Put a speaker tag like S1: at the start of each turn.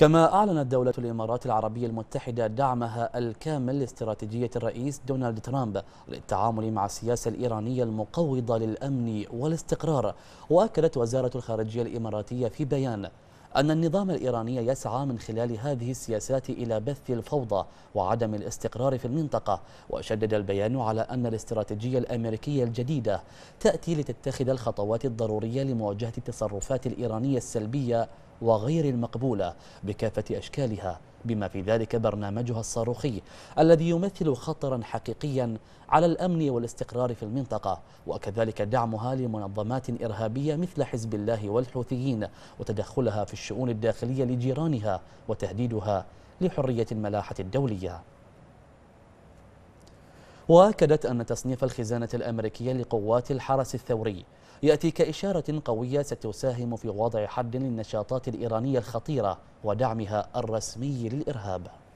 S1: كما
S2: أعلنت دولة الإمارات العربية المتحدة دعمها الكامل لاستراتيجية الرئيس دونالد ترامب للتعامل مع السياسة الإيرانية المقوضة للأمن والاستقرار وأكدت وزارة الخارجية الإماراتية في بيان أن النظام الإيراني يسعى من خلال هذه السياسات إلى بث الفوضى وعدم الاستقرار في المنطقة وشدد البيان على أن الاستراتيجية الأمريكية الجديدة تأتي لتتخذ الخطوات الضرورية لمواجهة التصرفات الإيرانية السلبية وغير المقبولة بكافة أشكالها بما في ذلك برنامجها الصاروخي الذي يمثل خطرا حقيقيا على الأمن والاستقرار في المنطقة وكذلك دعمها لمنظمات إرهابية مثل حزب الله والحوثيين وتدخلها في الشؤون الداخلية لجيرانها وتهديدها لحرية الملاحة الدولية واكدت ان تصنيف الخزانه الامريكيه لقوات الحرس الثوري ياتي كاشاره قويه ستساهم في وضع حد للنشاطات الايرانيه الخطيره ودعمها
S3: الرسمي للارهاب